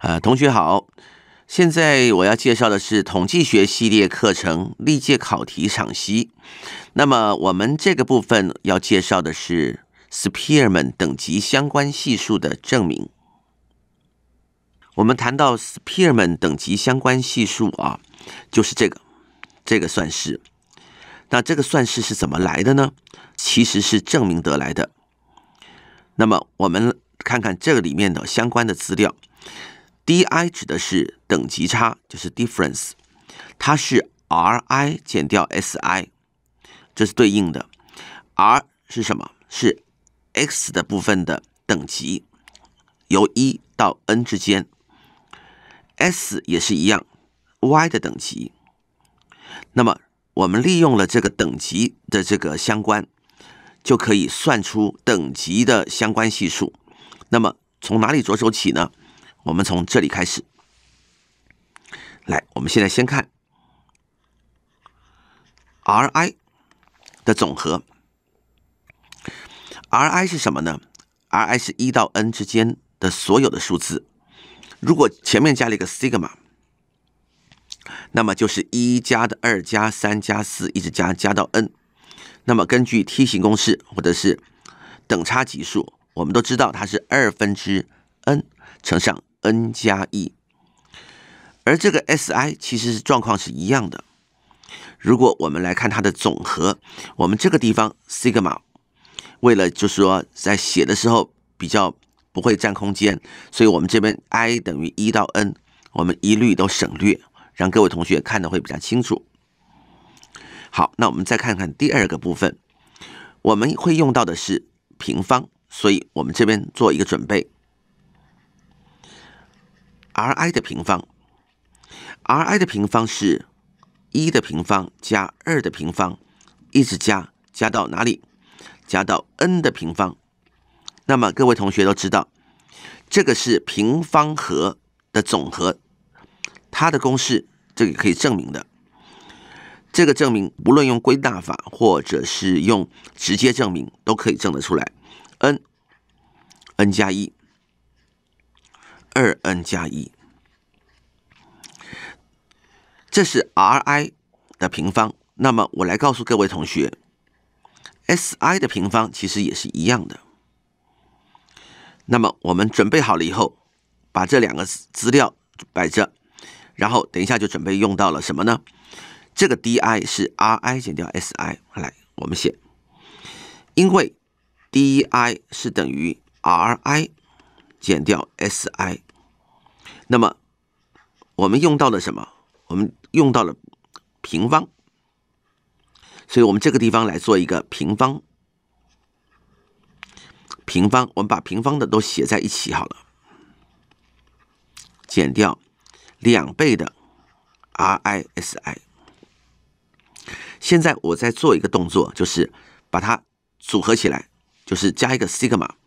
啊，同学好！现在我要介绍的是统计学系列课程历届考题赏析。那么，我们这个部分要介绍的是 Spearman 等级相关系数的证明。我们谈到 Spearman 等级相关系数啊，就是这个这个算式。那这个算式是怎么来的呢？其实是证明得来的。那么，我们看看这个里面的相关的资料。D_i 指的是等级差，就是 difference，它是 R_i 减掉 S_i，这是对应的。R 是什么？是 X 的部分的等级，由一到 n 之间。S 也是一样，Y 的等级。那么我们利用了这个等级的这个相关，就可以算出等级的相关系数。那么从哪里着手起呢？我们从这里开始，来，我们现在先看 R I 的总和。R I 是什么呢？R I 是一到 n 之间的所有的数字。如果前面加了一个 sigma，那么就是一加的二加三加四一直加加到 n。那么根据梯形公式或者是等差级数，我们都知道它是二分之 n 乘上。n 加一，而这个 si 其实状况是一样的。如果我们来看它的总和，我们这个地方 sigma 为了就是说在写的时候比较不会占空间，所以我们这边 i 等于一到 n，我们一律都省略，让各位同学看的会比较清楚。好，那我们再看看第二个部分，我们会用到的是平方，所以我们这边做一个准备。Ri 的平方，Ri 的平方是一的平方加二的平方，一直加加到哪里？加到 n 的平方。那么各位同学都知道，这个是平方和的总和，它的公式这个可以证明的。这个证明无论用归纳法或者是用直接证明都可以证得出来。n，n 加一。二 n 加一，这是 Ri 的平方。那么我来告诉各位同学，Si 的平方其实也是一样的。那么我们准备好了以后，把这两个资料摆着，然后等一下就准备用到了什么呢？这个 Di 是 Ri 减掉 Si。来，我们写，因为 Di 是等于 Ri。减掉 S I，那么我们用到了什么？我们用到了平方，所以我们这个地方来做一个平方，平方，我们把平方的都写在一起好了，减掉两倍的 R I S I。现在我再做一个动作，就是把它组合起来，就是加一个 sigma。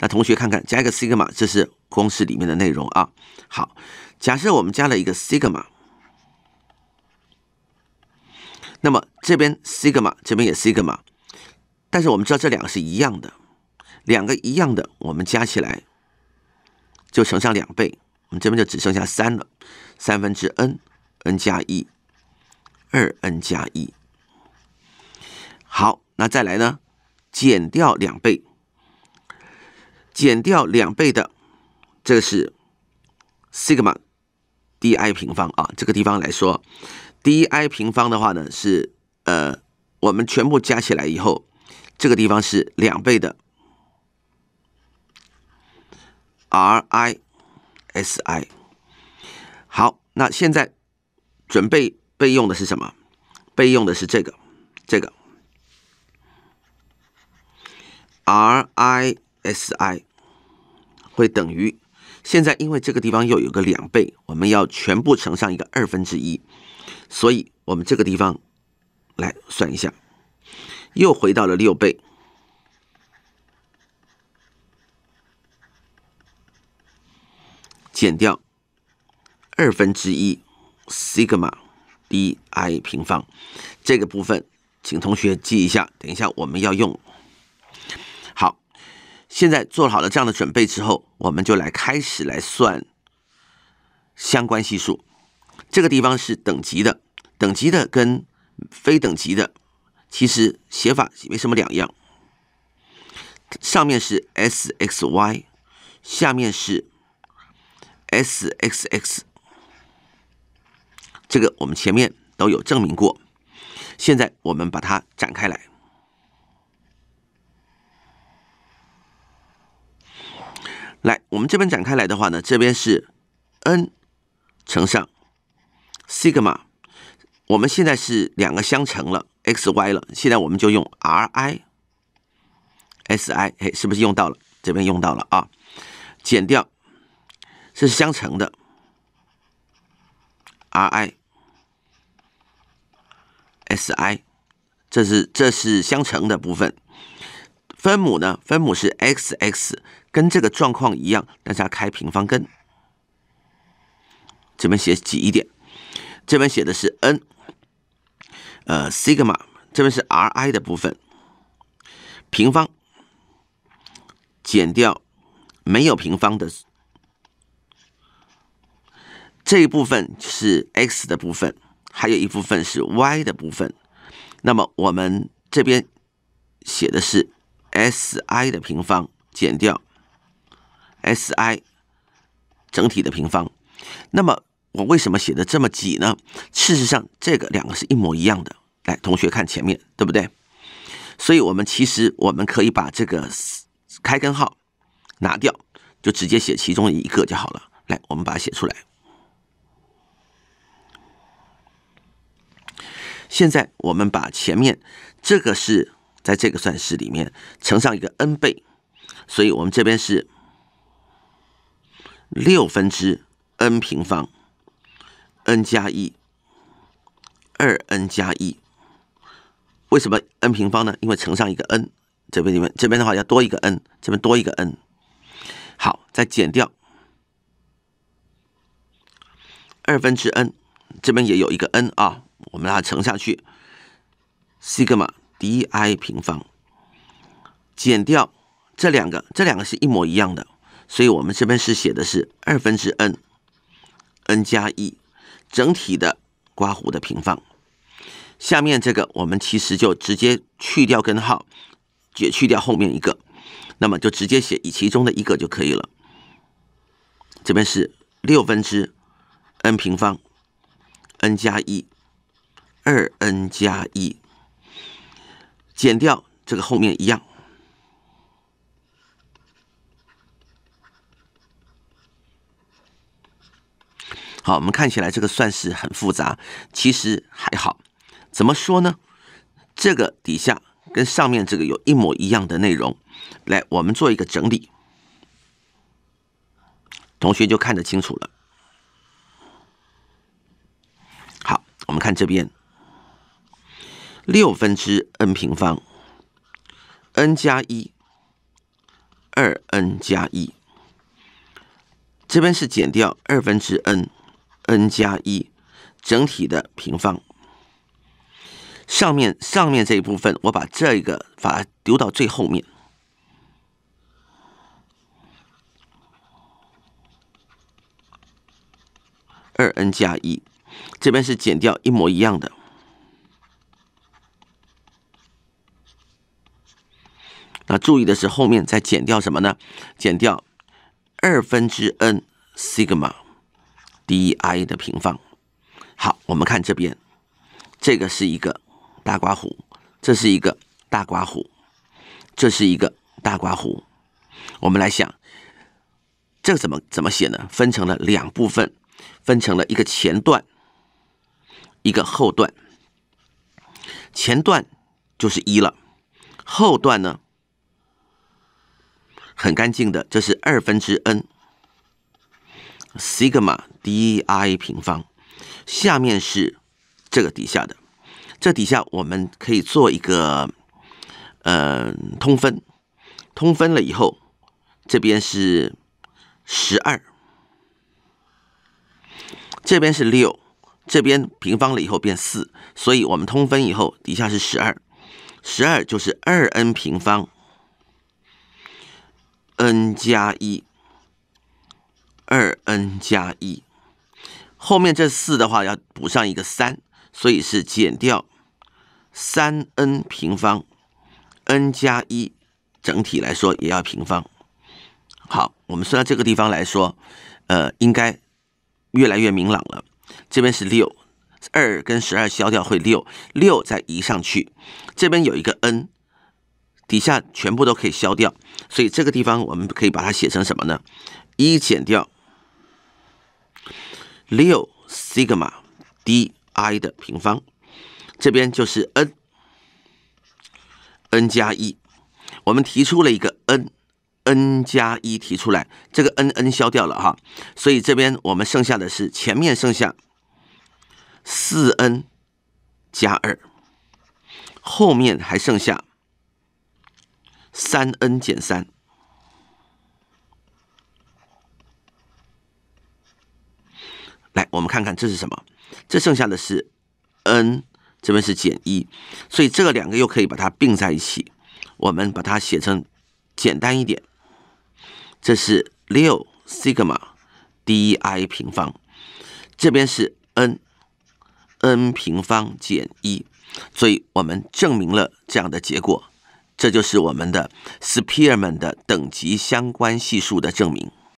那同学看看，加一个西格玛，这是公式里面的内容啊。好，假设我们加了一个西格玛，那么这边西格玛，这边也西格玛，但是我们知道这两个是一样的，两个一样的，我们加起来就乘上两倍，我们这边就只剩下三了，三分之 n，n 加一，二 n 加一。好，那再来呢，减掉两倍。减掉两倍的，这个是 sigma di 平方啊。这个地方来说，di 平方的话呢，是呃，我们全部加起来以后，这个地方是两倍的 risi。好，那现在准备备用的是什么？备用的是这个，这个 risi。会等于现在，因为这个地方又有个两倍，我们要全部乘上一个二分之一，所以我们这个地方来算一下，又回到了六倍，减掉二分之一西格玛 d i 平方这个部分，请同学记一下，等一下我们要用。现在做好了这样的准备之后，我们就来开始来算相关系数。这个地方是等级的，等级的跟非等级的其实写法没什么两样。上面是 SXY，下面是 SXX。这个我们前面都有证明过，现在我们把它展开来。来，我们这边展开来的话呢，这边是 n 乘上 sigma，我们现在是两个相乘了 xy 了，现在我们就用 ri si，哎，是不是用到了？这边用到了啊，减掉这是相乘的 ri si，这是这是相乘的部分，分母呢？分母是 xx。跟这个状况一样，但是要开平方根。这边写挤一点，这边写的是 n，呃，i g m a 这边是 Ri 的部分，平方减掉没有平方的这一部分是 x 的部分，还有一部分是 y 的部分。那么我们这边写的是 Si 的平方减掉。S i 整体的平方，那么我为什么写的这么挤呢？事实上，这个两个是一模一样的。来，同学看前面，对不对？所以，我们其实我们可以把这个开根号拿掉，就直接写其中一个就好了。来，我们把它写出来。现在我们把前面这个是在这个算式里面乘上一个 n 倍，所以我们这边是。六分之 n 平方，n 加一，二 n 加一。为什么 n 平方呢？因为乘上一个 n，这边你们这边的话要多一个 n，这边多一个 n。好，再减掉二分之 n，这边也有一个 n 啊，我们把它乘下去。西格玛 di 平方减掉这两个，这两个是一模一样的。所以，我们这边是写的是二分之 n，n 加一整体的刮弧的平方。下面这个，我们其实就直接去掉根号，也去掉后面一个，那么就直接写以其中的一个就可以了。这边是六分之 n 平方，n 加一，二 n 加一，减掉这个后面一样。好，我们看起来这个算式很复杂，其实还好。怎么说呢？这个底下跟上面这个有一模一样的内容，来，我们做一个整理，同学就看得清楚了。好，我们看这边，六分之 n 平方，n 加一，二 n 加一，这边是减掉二分之 n。n 加一整体的平方，上面上面这一部分，我把这个把它丢到最后面，二 n 加一，这边是减掉一模一样的。那注意的是后面再减掉什么呢？减掉二分之 n sigma。d i 的平方。好，我们看这边，这个是一个大刮胡，这是一个大刮胡，这是一个大刮胡。我们来想，这怎么怎么写呢？分成了两部分，分成了一个前段，一个后段。前段就是一了，后段呢很干净的，这是二分之 n。Sigma di 平方，下面是这个底下的，这底下我们可以做一个，呃，通分，通分了以后，这边是十二，这边是六，这边平方了以后变四，所以我们通分以后底下是十二，十二就是二 n 平方，n 加一。二 n 加一，后面这四的话要补上一个三，所以是减掉三 n 平方，n 加一整体来说也要平方。好，我们算到这个地方来说，呃，应该越来越明朗了。这边是六，二跟十二消掉会六，六再移上去，这边有一个 n，底下全部都可以消掉，所以这个地方我们可以把它写成什么呢？一减掉。六西格玛 d i 的平方，这边就是 n n 加一，我们提出了一个 n n 加一提出来，这个 n n 消掉了哈，所以这边我们剩下的是前面剩下四 n 加二，后面还剩下三 n 减三。来，我们看看这是什么？这剩下的是 n，这边是减一，所以这两个又可以把它并在一起。我们把它写成简单一点，这是六 sigma di 平方，这边是 n，n 平方减一。所以我们证明了这样的结果，这就是我们的 Spearman 的等级相关系数的证明。